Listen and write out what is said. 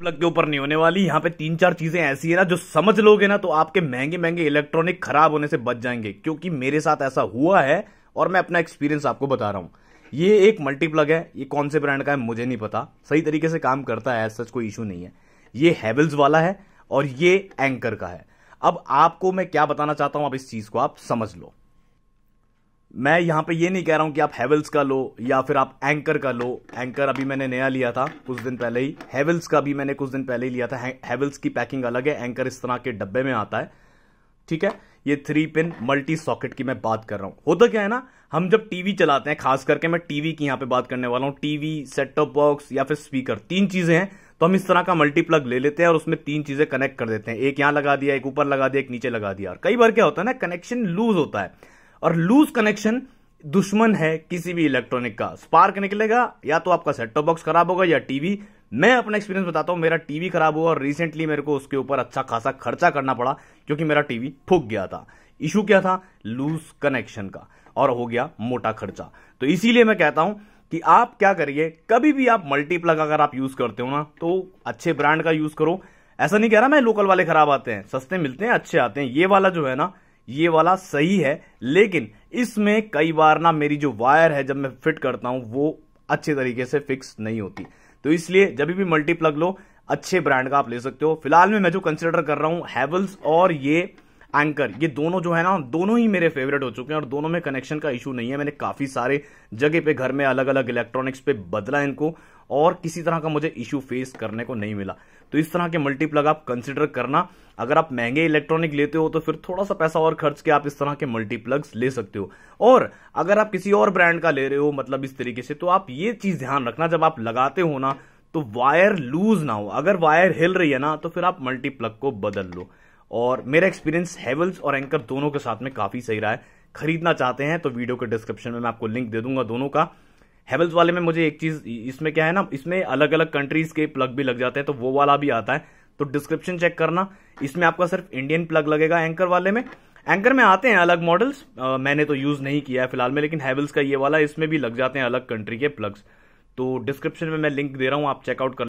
plug के ऊपर नहीं होने वाली यहाँ पे तीन चार चीजें ऐसी है ना जो समझ लोगे ना तो आपके महंगे महंगे इलेक्ट्रॉनिक खराब होने से बच जाएंगे क्योंकि मेरे साथ ऐसा हुआ है और मैं अपना एक्सपीरियंस आपको बता रहा हूँ ये एक मल्टी प्लग है ये कौन से ब्रांड का है मुझे नहीं पता सही तरीके से काम करता है सच कोई इशू नहीं है ये हैवल्स वाला है और ये एंकर का है अब आपको मैं क्या बताना चाहता हूं आप इस चीज को आप समझ लो मैं यहाँ पे ये नहीं कह रहा हूँ कि आप हेवल्स का लो या फिर आप एंकर का लो एंकर अभी मैंने नया लिया था कुछ दिन पहले ही हेवल्स का भी मैंने कुछ दिन पहले ही लिया था हेवल्स की पैकिंग अलग है एंकर इस तरह के डब्बे में आता है ठीक है ये थ्री पिन मल्टी सॉकेट की मैं बात कर रहा हूँ होता क्या है ना हम जब टीवी चलाते हैं खास करके मैं टीवी की यहाँ पे बात करने वाला हूँ टीवी सेट टॉप बॉक्स या फिर स्पीकर तीन चीजें हैं तो हम इस तरह का मल्टीप्लग ले लेते हैं और उसमें तीन चीजें कनेक्ट कर देते हैं एक यहाँ लगा दिया एक ऊपर लगा दिया एक नीचे लगा दिया और कई बार क्या होता है ना कनेक्शन लूज होता है और लूज कनेक्शन दुश्मन है किसी भी इलेक्ट्रॉनिक का स्पार्क निकलेगा या तो आपका सेट टॉप बॉक्स खराब होगा या टीवी मैं अपना एक्सपीरियंस बताता हूं मेरा टीवी खराब हुआ और रिसेंटली मेरे को उसके ऊपर अच्छा खासा खर्चा करना पड़ा क्योंकि मेरा टीवी फूक गया था इशू क्या था लूज कनेक्शन का और हो गया मोटा खर्चा तो इसीलिए मैं कहता हूं कि आप क्या करिए कभी भी आप मल्टीप्लग अगर आप यूज करते हो ना तो अच्छे ब्रांड का यूज करो ऐसा नहीं कह रहा मैं लोकल वाले खराब आते हैं सस्ते मिलते हैं अच्छे आते हैं ये वाला जो है ना ये वाला सही है लेकिन इसमें कई बार ना मेरी जो वायर है जब मैं फिट करता हूं वो अच्छे तरीके से फिक्स नहीं होती तो इसलिए जब भी मल्टीप्लग लो अच्छे ब्रांड का आप ले सकते हो फिलहाल में मैं जो कंसिडर कर रहा हूं हैवल्स और ये एंकर ये दोनों जो है ना दोनों ही मेरे फेवरेट हो चुके हैं और दोनों में कनेक्शन का इशू नहीं है मैंने काफ़ी सारे जगह पे घर में अलग अलग इलेक्ट्रॉनिक्स पे बदला इनको और किसी तरह का मुझे इशू फेस करने को नहीं मिला तो इस तरह के मल्टीप्लग आप कंसिडर करना अगर आप महंगे इलेक्ट्रॉनिक लेते हो तो फिर थोड़ा सा पैसा और खर्च के आप इस तरह के मल्टीप्लग्स ले सकते हो और अगर आप किसी और ब्रांड का ले रहे हो मतलब इस तरीके से तो आप ये चीज़ ध्यान रखना जब आप लगाते हो ना तो वायर लूज ना हो अगर वायर हिल रही है ना तो फिर आप मल्टीप्लग को बदल लो और मेरा एक्सपीरियंस हैवल्स और एंकर दोनों के साथ में काफ़ी सही रहा है खरीदना चाहते हैं तो वीडियो के डिस्क्रिप्शन में मैं आपको लिंक दे दूंगा दोनों का हेवल्स वाले में मुझे एक चीज़ इसमें क्या है ना इसमें अलग अलग कंट्रीज़ के प्लग भी लग जाते हैं तो वो वाला भी आता है तो डिस्क्रिप्शन चेक करना इसमें आपका सिर्फ इंडियन प्लग लगेगा एंकर वाले में एंकर में आते हैं अलग मॉडल्स मैंने तो यूज़ नहीं किया है फिलहाल में लेकिन हैवल्स का ये वाला इसमें भी लग जाते हैं अलग कंट्री के प्लग्स तो डिस्क्रिप्शन में मैं लिंक दे रहा हूं आप चेकआउट कर